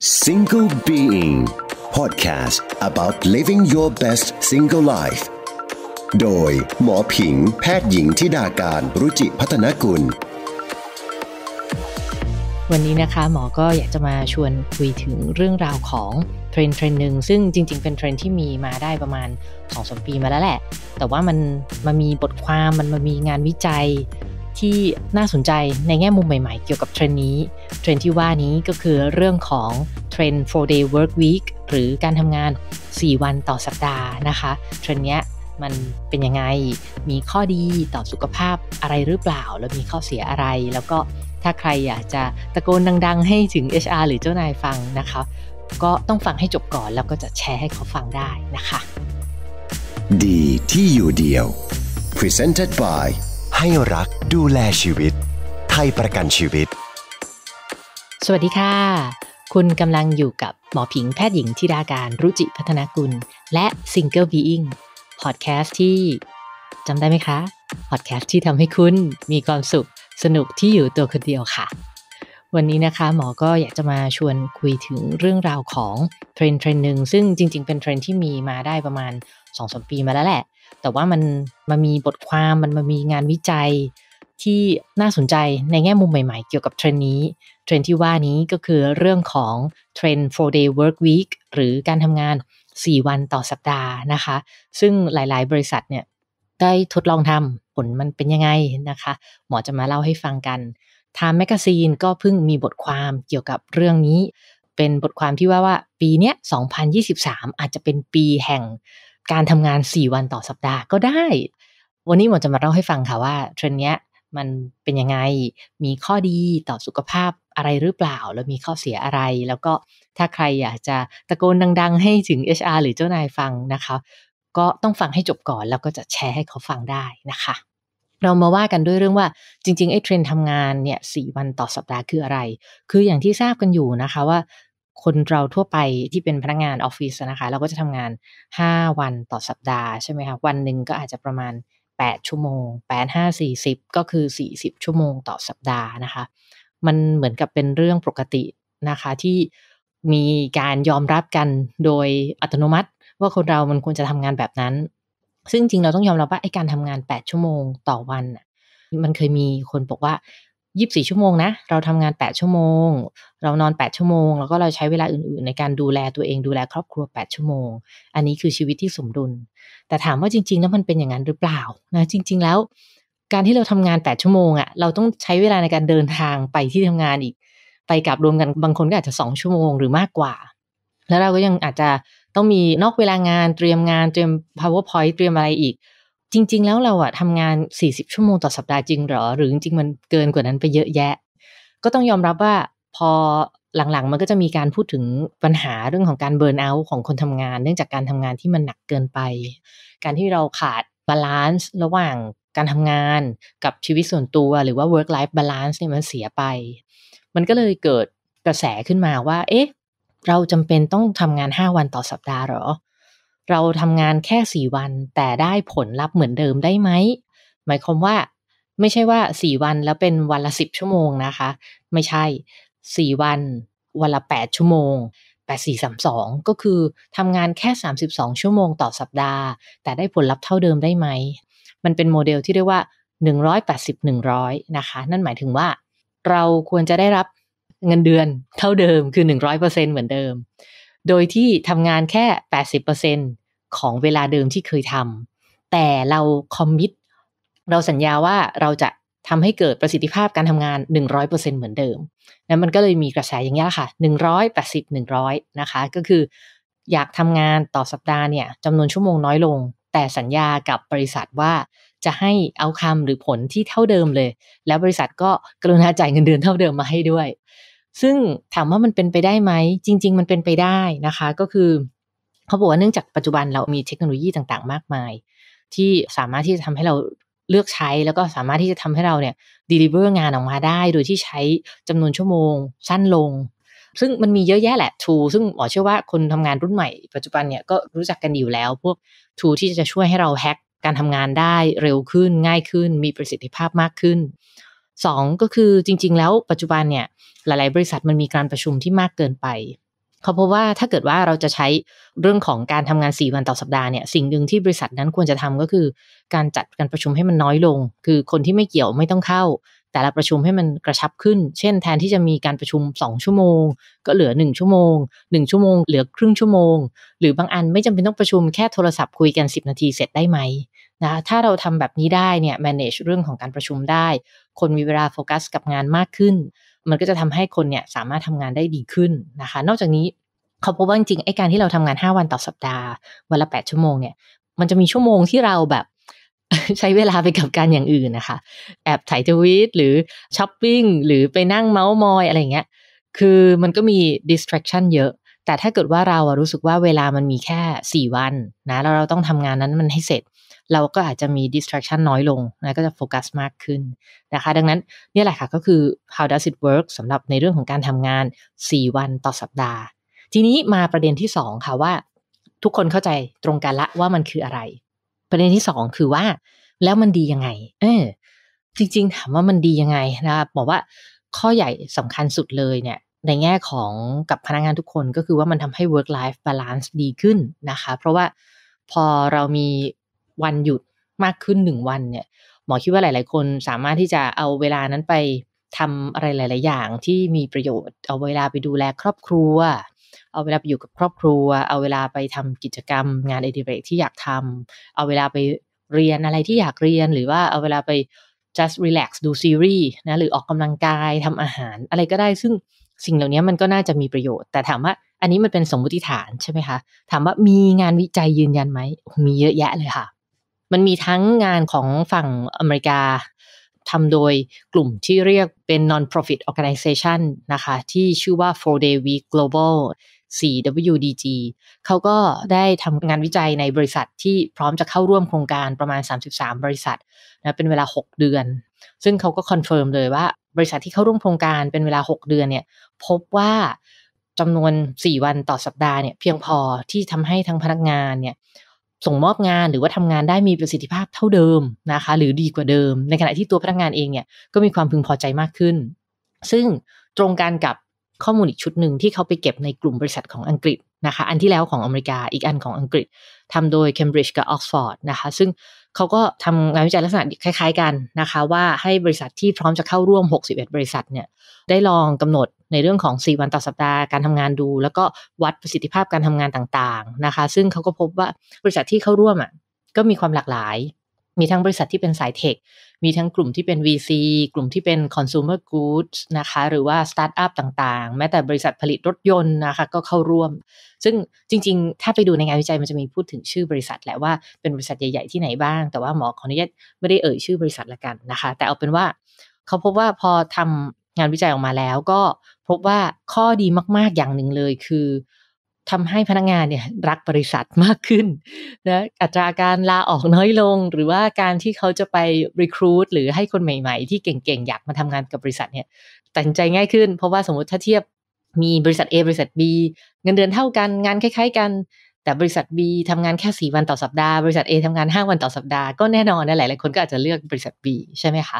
Single Being Podcast about living your best single life โดยหมอผิงแพทย์หญิงทิดาการ รุจิพัฒนกุลวันนี้นะคะหมอก็อยากจะมาชวนคุยถึงเรื่องราวของเทรนด์เทรนด์หนึ่งซึ่งจริงๆเป็นเทรนด์ที่มีมาได้ประมาณ2อสปีมาแล้วแหละ แต่ว่ามันมันมีบทความมันมันมีงานวิจัยที่น่าสนใจในแง่มุมใหม่ๆเกี่ยวกับเทรนนี้ เทรนที่ว่านี้ก็คือเรื่องของ เทรน4 day work week หรือการทำงาน 4 วันต่อสัปดาห์นะคะ เทรนนี้มันเป็นยังไงมีข้อดีต่อสุขภาพอะไรหรือเปล่า แล้วมีข้อเสียอะไร แล้วก็ถ้าใครอยากจะตะโกนดังๆ ให้ถึง HR หรือเจ้านายฟังนะคะก็ต้องฟังให้จบก่อนแล้วก็จะแชร์ให้เขาฟังได้นะคะดีที่อยู่เดียว Presented by ให้รักดูแลชีวิต ไทยประกันชีวิต สวัสดีค่ะ คุณกำลังอยู่กับหมอผิงแพทย์หญิงธิดาการรุจิพัฒนากุลและซิงเกิลบีอิงพอดแคสต์ที่จำได้ไหมคะ พอดแคสต์ที่ทำให้คุณมีความสุขสนุกที่อยู่ตัวคนเดียวค่ะ วันนี้นะคะหมอก็อยากจะมาชวนคุยถึงเรื่องราวของเทรนเทรนหนึ่งซึ่งจริงๆเป็นเทรนที่มีมาได้ประมาณ2-3ปีมาแล้วแหละแต่ว่ามันมันมีบทความมันมันมีงานวิจัยที่น่าสนใจในแง่มุมใหม่ๆเกี่ยวกับเทรนนี้ เทรนที่ว่านี้ก็คือเรื่องของ เทรน4 day work week หรือการทำงาน 4 วันต่อสัปดาห์นะคะ ซึ่งหลายๆบริษัทเนี่ยได้ทดลองทำผลมันเป็นยังไงนะคะหมอจะมาเล่าให้ฟังกันทางแมกกาซีนก็เพิ่งมีบทความเกี่ยวกับเรื่องนี้เป็นบทความที่ว่าว่าปีเนี้ย2023 อาจจะเป็นปีแห่งการทำงาน 4 วันต่อสัปดาห์ก็ได้ วันนี้หมอจะมาเล่าให้ฟังค่ะว่าเทรนเนี้ยมันเป็นยังไง มีข้อดีต่อสุขภาพอะไรหรือเปล่า แล้วมีข้อเสียอะไร แล้วก็ถ้าใครอยากจะตะโกนดัง ๆ ให้ถึง HR หรือเจ้านายฟังนะคะ ก็ต้องฟังให้จบก่อน แล้วก็จะแชร์ให้เขาฟังได้นะคะ เรามาว่ากันด้วยเรื่องว่าจริงๆไอ้เทรนทำงานเนี่ยสวันต่อสัปดาห์คืออะไร คืออย่างที่ทราบกันอยู่นะคะว่าคนเราทั่วไปที่เป็นพนักงงานออฟฟิศนะคะเราก็จะทำงาน 5 วันต่อสัปดาห์ใช่ไหมคะวันหนึ่งก็อาจจะประมาณ8ชั่วโมง8 5 40ก็คือ40ชั่วโมงต่อสัปดาห์นะคะ มันเหมือนกับเป็นเรื่องปกตินะคะที่มีการยอมรับกันโดยอัตโนมัติ ว่าคนเรามันควรจะทำงานแบบนั้น ซึ่งจริงเราต้องยอมรับว่าไอ้การทำงาน8ชั่วโมงต่อวันมันเคยมีคนบอกว่ายี่สี่ชั่วโมงนะเราทำงานแปดชั่วโมง เรานอนแปดชั่วโมงแล้วก็เราใช้เวลาอื่น ๆ ในการดูแลตัวเองดูแลครอบครัวแปดชั่วโมงอันนี้คือชีวิตที่สมดุลแต่ถามว่าจริง ๆ แล้วมันเป็นอย่างนั้นหรือเปล่านะจริง ๆ แล้ว การที่เราทำงานแปดชั่วโมงอะ่ะเราต้องใช้เวลาในการเดินทางไปที่ทำงานอีก ไปกลับรวมกันบางคนก็อาจจะสองชั่วโมงหรือมากกว่า แล้วเราก็ยังอาจจะต้องมีนอกเวลางานเตรียมงานเตรียม powerpoint เตรียมอะไรอีกจริง ๆ แล้วเราอะทำงาน 40 ชั่วโมงต่อสัปดาห์จริงหรอ หรือจริงมันเกินกว่านั้นไปเยอะแยะ ก็ต้องยอมรับว่าพอหลังๆ มันก็จะมีการพูดถึงปัญหาเรื่องของการเบิร์นเอาท์ของคนทำงาน เนื่องจากการทำงานที่มันหนักเกินไป การที่เราขาดบาลานซ์ระหว่างการทำงานกับชีวิตส่วนตัวหรือว่า work life balance เนี่ยมันเสียไป มันก็เลยเกิดกระแสขึ้นมาว่า เอ๊ะ เราจำเป็นต้องทำงาน 5 วันต่อสัปดาห์หรอเราทำงานแค่สี่วันแต่ได้ผลลัพธ์เหมือนเดิมได้ไหมหมายความว่าไม่ใช่ว่าสี่วันแล้วเป็นวันละสิบชั่วโมงนะคะ ไม่ใช่สี่วันวันละแปดชั่วโมงแปดสี่สามสองก็คือทำงานแค่สามสิบสองชั่วโมงต่อสัปดาห์ แต่ได้ผลลัพธ์เท่าเดิมได้ไหม มันเป็นโมเดลที่เรียกว่าหนึ่งร้อยแปดสิบหนึ่งร้อยนะคะ นั่นหมายถึงว่า เราควรจะได้รับเงินเดือนเท่าเดิมคือหนึ่งร้อยเปอร์เซ็นเหมือนเดิมโดยที่ทำงานแค่ 80%ของเวลาเดิมที่เคยทำ แต่เราคอมมิตเราสัญญาว่าเราจะทำให้เกิดประสิทธิภาพการทำงาน 100%เหมือนเดิมนั้นมันก็เลยมีกระแสอย่างนี้ค่ะ 180 100 นะคะ ก็คืออยากทำงานต่อสัปดาห์เนี่ยจำนวนชั่วโมงน้อยลง แต่สัญญากับบริษัทว่าจะให้เอาคำหรือผลที่เท่าเดิมเลย แล้วบริษัทก็กรุณาจ่ายเงินเดือนเท่าเดิมมาให้ด้วยซึ่งถามว่ามันเป็นไปได้ไหม จริง ๆ มันเป็นไปได้นะคะ ก็คือเขาบอกว่าเนื่องจากปัจจุบันเรามีเทคโนโลยีต่างๆ มากมาย ที่สามารถที่จะทำให้เราเลือกใช้ แล้วก็สามารถที่จะทำให้เราเนี่ยดีลิเวอร์งานออกมาได้ โดยที่ใช้จำนวนชั่วโมงสั้นลง ซึ่งมันมีเยอะแยะแหละทูซึ่งหมอเชื่อว่าคนทำงานรุ่นใหม่ ปัจจุบันเนี่ยก็รู้จักกันอยู่แล้วพวกทูที่จะช่วยให้เราแฮ็กการทำงานได้เร็วขึ้นง่ายขึ้น มีประสิทธิภาพมากขึ้นสองก็คือจริง ๆ แล้วปัจจุบันเนี่ยหลายๆบริษัทมันมีการประชุมที่มากเกินไปเขาพบว่าถ้าเกิดว่าเราจะใช้เรื่องของการทำงาน 4 วันต่อสัปดาห์เนี่ยสิ่งหนึ่งที่บริษัทนั้นควรจะทำก็คือการจัดการประชุมให้มันน้อยลง คือคนที่ไม่เกี่ยวไม่ต้องเข้า แต่ละประชุมให้มันกระชับขึ้น เช่น แทนที่จะมีการประชุม 2ชั่วโมง ก็เหลือ1ชั่วโมง1ชั่วโมงเหลือครึ่งชั่วโมงหรือบางอันไม่จำเป็นต้องประชุมแค่โทรศัพท์คุยกัน10 นาทีเสร็จได้ไหมนะถ้าเราทำแบบนี้ได้เนี่ย manage เรื่องของการประชุมได้ คนมีเวลาโฟกัสกับงานมากขึ้น มันก็จะทำให้คนเนี่ยสามารถทำงานได้ดีขึ้นนะคะ นอกจากนี้เขาพบว่าจริงไอ้การที่เราทำงาน 5 วันต่อสัปดาห์ วันละ 8 ชั่วโมงเนี่ย มันจะมีชั่วโมงที่เราแบบใช้เวลาไปกับการอย่างอื่นนะคะ แอบถ่ายทวีตหรือช้อปปิ้งหรือไปนั่งเมาส์มอยอะไรเงี้ย คือมันก็มี distraction เยอะ แต่ถ้าเกิดว่าเรารู้สึกว่าเวลามันมีแค่4วันนะแล้วเราต้องทำงานนั้นมันให้เสร็จเราก็อาจจะมี distraction น้อยลงนะก็จะโฟกัสมากขึ้นนะคะ ดังนั้นนี่แหละค่ะก็คือ how does it work สำหรับในเรื่องของการทำงาน 4 วันต่อสัปดาห์ ทีนี้มาประเด็นที่ 2 ค่ะว่า ทุกคนเข้าใจตรงกันละว่ามันคืออะไร ประเด็นที่ 2 คือว่า แล้วมันดียังไง เออ จริงๆ ถามว่ามันดียังไงนะบบอกว่าข้อใหญ่สำคัญสุดเลยเนี่ยในแง่ของกับพนักงงานทุกคนก็คือว่ามันทำให้ work life balance ดีขึ้นนะคะ เพราะว่าพอเรามีวันหยุดมากขึ้นหนึ่งวันเนี่ยหมอคิดว่าหลาย ๆ คนสามารถที่จะเอาเวลานั้นไปทำอะไรหลาย ๆ อย่างที่มีประโยชน์ เอาเวลาไปดูแลครอบครัวเอาเวลาไปอยู่กับครอบครัวเอาเวลาไปทำกิจกรรม งานอดิเรกที่อยากทำเอาเวลาไปเรียนอะไรที่อยากเรียนหรือว่าเอาเวลาไป just relax ดูซีรีส์นะหรือออกกำลังกายทำอาหารอะไรก็ได้ซึ่งสิ่งเหล่านี้มันก็น่าจะมีประโยชน์ แต่ถามว่าอันนี้มันเป็นสมมติฐานใช่ไหมคะถามว่ามีงานวิจัยยืนยันไหมมีเยอะแยะเลยค่ะมันมีทั้งงานของฝั่งอเมริกาทำโดยกลุ่มที่เรียกเป็น non-profit organization นะคะ ที่ชื่อว่า four day week global CWDG เขาก็ได้ทำงานวิจัยในบริษัทที่พร้อมจะเข้าร่วมโครงการประมาณ 33 บริษัทนะเป็นเวลา 6 เดือน ซึ่งเขาก็คอนเฟิร์มเลยว่าบริษัทที่เข้าร่วมโครงการเป็นเวลา 6 เดือนเนี่ย พบว่าจำนวน 4 วันต่อสัปดาห์เนี่ยเพียงพอที่ทำให้ทั้งพนักงานเนี่ยส่งมอบงานหรือว่าทำงานได้มีประสิทธิภาพเท่าเดิมนะคะ หรือดีกว่าเดิม ในขณะที่ตัวพนักงานเองเนี่ย ก็มีความพึงพอใจมากขึ้น ซึ่งตรงกันกับข้อมูลอีกชุดหนึ่งที่เขาไปเก็บในกลุ่มบริษัทของอังกฤษนะคะ อันที่แล้วของอเมริกาอีกอันของอังกฤษ ทำโดย Cambridge กับ Oxford นะคะซึ่งเขาก็ทำงานวิจัยลักษณะคล้ายๆกันนะคะ ว่าให้บริษัทที่พร้อมจะเข้าร่วม 61 บริษัทเนี่ย ได้ลองกำหนดในเรื่องของ 4 วันต่อสัปดาห์การทำงานดูแล้วก็วัดประสิทธิภาพการทำงานต่างๆนะคะ ซึ่งเขาก็พบว่าบริษัทที่เข้าร่วมอ่ะก็มีความหลากหลายมีทั้งบริษัทที่เป็นสายเทค มีทั้งกลุ่มที่เป็น VC กลุ่มที่เป็น consumer goods นะคะ หรือว่าสตาร์ทอัพต่างๆ แม้แต่บริษัทผลิตรถยนต์นะคะ ก็เข้าร่วม ซึ่งจริง ๆ ถ้าไปดูในงานวิจัยมันจะมีพูดถึงชื่อบริษัทแหละว่าเป็นบริษัทใหญ่ ๆ ที่ไหนบ้าง แต่ว่าหมอขออนุญาตไม่ได้เอ่ยชื่อบริษัทละกันนะคะ แต่เอาเป็นว่าเขาพบว่าพอทำงานวิจัยออกมาแล้ว ก็พบว่าข้อดีมากๆ อย่างหนึ่งเลยคือทำให้พนักงงานเนี่ยรักบริษัทมากขึ้นนะอัตราการลาออกน้อยลง หรือว่าการที่เขาจะไปรีคูดหรือให้คนใหม่ๆ ที่เก่งๆอยากมาทำงานกับบริษัทเนี่ยตัดใจง่ายขึ้น เพราะว่าสมมติถ้าเทียบมีบริษัท A บริษัท B เงินเดือนเท่ากันงานคล้ายๆกัน แต่บริษัท B ทำงานแค่ 4 วันต่อสัปดาห์ บริษัท A ทำงาน5 วันต่อสัปดาห์ก็แน่นอนนะหลายๆคนก็อาจจะเลือกบริษัท B ใช่ไหมคะ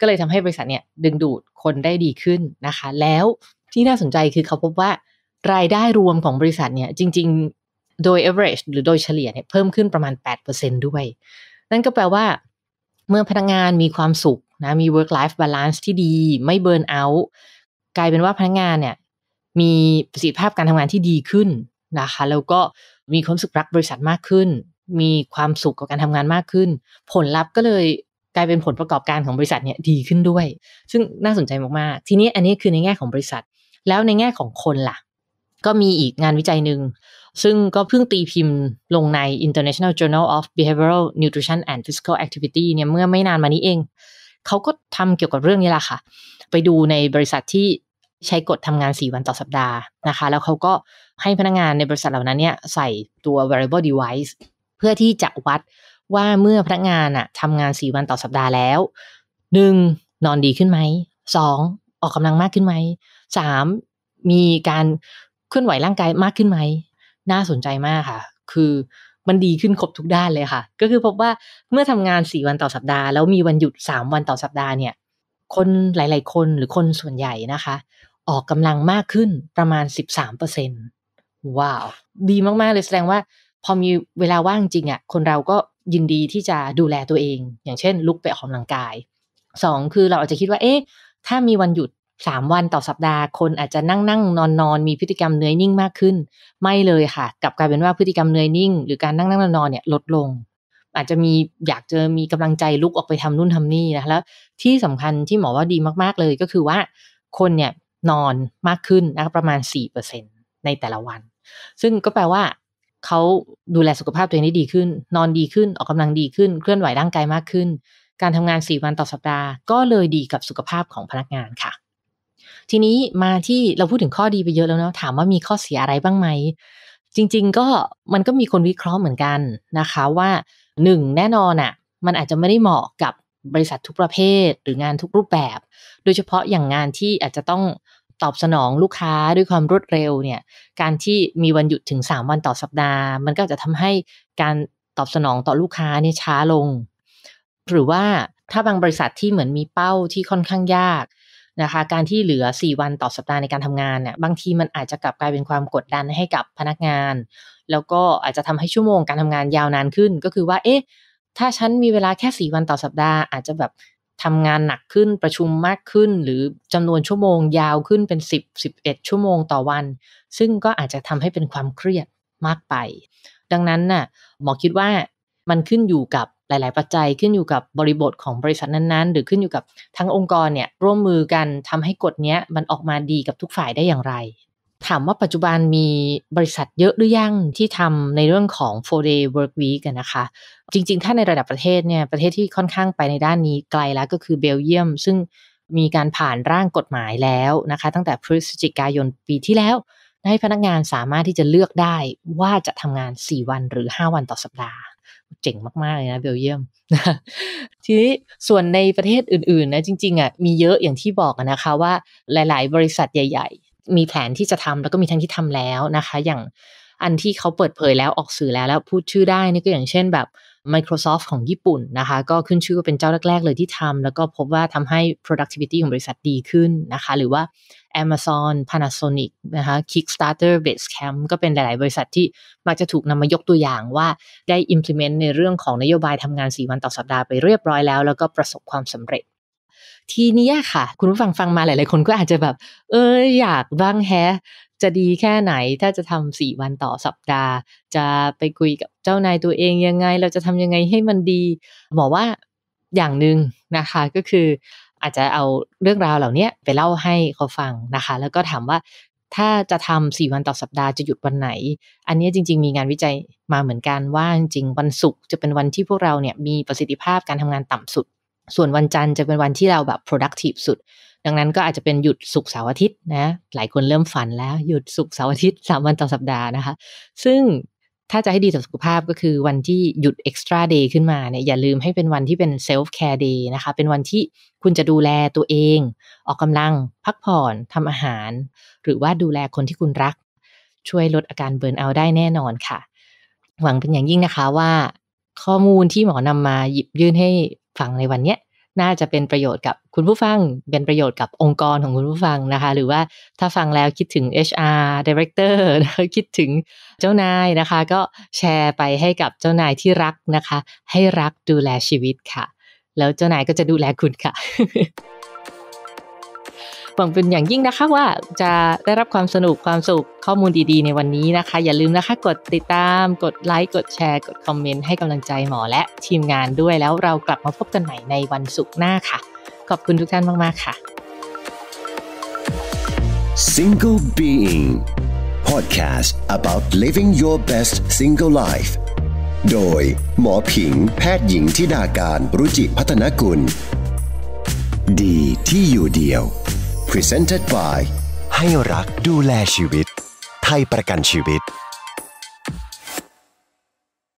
ก็เลยทำให้บริษัทเนี่ยดึงดูดคนได้ดีขึ้นนะคะ แล้วที่น่าสนใจคือเขาพบว่ารายได้รวมของบริษัทเนี่ยจริงๆ โดย average หรือโดยเฉลี่ยเนี่ยเพิ่มขึ้นประมาณ 8%ด้วย นั่นก็แปลว่าเมื่อพนักงานมีความสุขนะมี work life balance ที่ดี ไม่เบิร์นเอาท์กลายเป็นว่าพนักงานเนี่ยมีประสิทธิภาพการทำงานที่ดีขึ้นนะคะแล้วก็มีความสุขรักบริษัทมากขึ้น มีความสุขกับการทำงานมากขึ้น ผลลัพธ์ก็เลยกลายเป็นผลประกอบการของบริษัทเนี่ยดีขึ้นด้วย ซึ่งน่าสนใจมากๆ ทีนี้อันนี้คือในแง่ของบริษัท แล้วในแง่ของคนล่ะก็มีอีกงานวิจัยหนึ่ง ซึ่งก็เพิ่งตีพิมพ์ลงใน International Journal of Behavioral Nutrition and Physical Activity เนี่ยเมื่อไม่นานมานี้เอง เขาก็ทำเกี่ยวกับเรื่องนี้แหละค่ะ ไปดูในบริษัทที่ใช้กฎทำงาน 4 วันต่อสัปดาห์นะคะ แล้วเขาก็ให้พนักงงานในบริษัทเหล่านั้นเนี่ยใส่ตัว variable device เพื่อที่จะวัดว่าเมื่อพนักงานอะทำงาน 4 วันต่อสัปดาห์แล้ว 1. นอนดีขึ้นไหม 2. ออกกำลังมากขึ้นไหม 3. มีการเคลื่อนไหวร่างกายมากขึ้นไหม น่าสนใจมากค่ะ คือมันดีขึ้นครบทุกด้านเลยค่ะ ก็คือพบว่าเมื่อทำงาน 4 วันต่อสัปดาห์แล้วมีวันหยุด3วันต่อสัปดาห์เนี่ย คนหลาย ๆ คนหรือคนส่วนใหญ่นะคะ ออกกำลังมากขึ้นประมาณ13%ว้าว ดีมาก ๆ เลยแสดงว่าพอมีเวลาว่างจริงอะ่ะคนเราก็ยินดีที่จะดูแลตัวเอง อย่างเช่นลุกไปออกกำลังกาย 2 คือเราอาจจะคิดว่าเอ๊ะถ้ามีวันหยุดสามวันต่อสัปดาห์ คนอาจจะนั่งนั่งนอนนอนมีพฤติกรรมเนื้อยนิ่งมากขึ้น ไม่เลยค่ะ กลับกลายเป็นว่าพฤติกรรมเนื้อยนิ่งหรือการนั่งนั่งนอนนอนเนี่ยลดลง อาจจะมีอยากเจอมีกำลังใจลุกออกไปทำนู่นทำนี่นะ แล้ว ที่สำคัญที่หมอว่าดีมาก ๆ เลยก็คือว่า คนเนี่ยนอนมากขึ้นนะประมาณ 4%ในแต่ละวัน ซึ่งก็แปลว่าเขาดูแลสุขภาพตัวเองได้ดีขึ้น นอนดีขึ้นออกกำลังดีขึ้นเคลื่อนไหวร่างกายมากขึ้น การทำงาน4วันต่อสัปดาห์ก็เลยดีกับสุขภาพของพนักงานค่ะทีนี้มาที่เราพูดถึงข้อดีไปเยอะแล้วเนาะถามว่ามีข้อเสียอะไรบ้างไหม จริง ๆ ก็มันก็มีคนวิเคราะห์เหมือนกันนะคะว่าหนึ่งแน่นอนอะ่ะมันอาจจะไม่ได้เหมาะกับบริษัททุกประเภท หรืองานทุกรูปแบบ โดยเฉพาะอย่างงานที่อาจจะต้องตอบสนองลูกค้าด้วยความรวดเร็วเนี่ยการที่มีวันหยุดถึง 3 วันต่อสัปดาห์ มันก็จะทำให้การตอบสนองต่อลูกค้าเนี่ยช้าลง หรือว่าถ้าบางบริษัทที่เหมือนมีเป้าที่ค่อนข้างยากนะคะการที่เหลือ 4 วันต่อสัปดาห์ในการทำงานเนี่ยบางทีมันอาจจะกลับกลายเป็นความกดดันให้กับพนักงาน แล้วก็อาจจะทำให้ชั่วโมงการทำงานยาวนานขึ้น ก็คือว่าเอ๊ะถ้าฉันมีเวลาแค่ 4 วันต่อสัปดาห์อาจจะแบบทำงานหนักขึ้นประชุมมากขึ้น หรือจำนวนชั่วโมงยาวขึ้นเป็น10 11 ชั่วโมงต่อวัน ซึ่งก็อาจจะทำให้เป็นความเครียดมากไป ดังนั้นน่ะหมอคิดว่ามันขึ้นอยู่กับหลายๆปัจจัยขึ้นอยู่กับบริบทของบริษัทนั้นๆ หรือขึ้นอยู่กับทั้งองค์กรเนี่ยร่วมมือกันทำให้กฎนี้มันออกมาดีกับทุกฝ่ายได้อย่างไร ถามว่าปัจจุบันมีบริษัทเยอะหรือยังที่ทำในเรื่องของ 4-day work week กันนะคะ จริงๆ ถ้าในระดับประเทศเนี่ยประเทศที่ค่อนข้างไปในด้านนี้ไกลแล้วก็คือเบลเยียมซึ่งมีการผ่านร่างกฎหมายแล้วนะคะตั้งแต่พฤศจิกายนปีที่แล้วให้พนักงานสามารถที่จะเลือกได้ว่าจะทำงาน 4 วันหรือ 5 วันต่อสัปดาห์เจ๋งมากๆ เลยนะเบลเยียม ทีนี้ส่วนในประเทศอื่นๆ นะ จริงๆอ่ะมีเยอะอย่างที่บอกนะคะ ว่าหลายๆบริษัทใหญ่ๆ มีแผนที่จะทำแล้วก็มีทั้งที่ทำแล้วนะคะ อย่างอันที่เขาเปิดเผยแล้วออกสื่อแล้วแล้วพูดชื่อได้นี่ก็อย่างเช่นแบบ Microsoft ของญี่ปุ่นนะคะก็ขึ้นชื่อว่าเป็นเจ้าแรก ๆ เลยที่ทำแล้วก็พบว่าทำให้ productivity ของบริษัทดีขึ้นนะคะ หรือว่า Amazon Panasonic นะคะ Kickstarter Basecamp ก็เป็นหลายๆบริษัทที่มักจะถูกนำมายกตัวอย่างว่าได้ implement ในเรื่องของนโยบายทำงาน 4 วันต่อสัปดาห์ไปเรียบร้อยแล้ว แล้วก็ประสบความสำเร็จ ทีนี้ค่ะ คุณผู้ฟังฟังมาหลายๆคนก็อาจจะแบบ เอออยากบ้างแฮจะดีแค่ไหนถ้าจะทำสี่วันต่อสัปดาห์ จะไปคุยกับเจ้านายตัวเองยังไง เราจะทำยังไงให้มันดีหมอว่าอย่างหนึ่งนะคะก็คือ อาจจะเอาเรื่องราวเหล่านี้ไปเล่าให้เขาฟังนะคะ แล้วก็ถามว่าถ้าจะทำสี่วันต่อสัปดาห์จะหยุดวันไหน อันนี้จริงๆมีงานวิจัยมาเหมือนกันว่า จริงวันศุกร์จะเป็นวันที่พวกเราเนี่ยมีประสิทธิภาพการทำงานต่ำสุด ส่วนวันจันทร์จะเป็นวันที่เราแบบ productive สุดดังนั้นก็อาจจะเป็นหยุดสุกเสาร์อาทิตย์นะ หลายคนเริ่มฝันแล้วหยุดสุกเสาร์อาทิตย์สามวันต่อสัปดาห์นะคะ ซึ่งถ้าจะให้ดีต่อสุขภาพก็คือวันที่หยุด extra day ขึ้นมาเนี่ยอย่าลืมให้เป็นวันที่เป็น self care day นะคะ เป็นวันที่คุณจะดูแลตัวเอง ออกกำลังพักผ่อนทำอาหาร หรือว่าดูแลคนที่คุณรัก ช่วยลดอาการเบิร์นเอา ได้แน่นอนค่ะ หวังเป็นอย่างยิ่งนะคะว่าข้อมูลที่หมอนำมาหยิบยื่นให้ฟังในวันเนี้น่าจะเป็นประโยชน์กับคุณผู้ฟัง เป็นประโยชน์กับองค์กรของคุณผู้ฟังนะคะ หรือว่าถ้าฟังแล้วคิดถึง HR Director คิดถึงเจ้านายนะคะ ก็แชร์ไปให้กับเจ้านายที่รักนะคะ ให้รักดูแลชีวิตค่ะ แล้วเจ้านายก็จะดูแลคุณค่ะหวังเป็นอย่างยิ่งนะคะว่าจะได้รับความสนุกความสุขข้อมูลดี ๆ ในวันนี้นะคะ อย่าลืมนะคะกดติดตามกดไลค์ กดแชร์กดคอมเมนต์ให้กำลังใจหมอและทีมงานด้วยแล้วเรากลับมาพบกันใหม่ในวันศุกร์หน้าค่ะ ขอบคุณทุกท่านมากๆค่ะ Single Being Podcast about living your best single life โดยหมอผิงแพทย์หญิงทิดาการรุจิพัฒนกุลดีที่อยู่เดียว Presented by ให้รักดูแลชีวิต ไทยประกันชีวิต